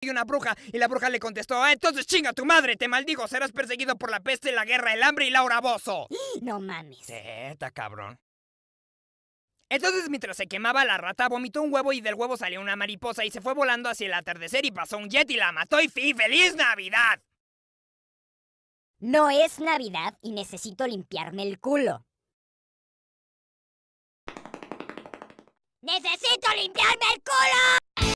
y una bruja, y la bruja le contestó, ah, entonces chinga tu madre, te maldigo, serás perseguido por la peste, la guerra, el hambre y Laura Bozo. No mames. está cabrón. Entonces, mientras se quemaba la rata, vomitó un huevo y del huevo salió una mariposa y se fue volando hacia el atardecer y pasó un jet y la mató y fi, ¡Feliz Navidad! No es Navidad y necesito limpiarme el culo. ¡Necesito limpiarme el culo!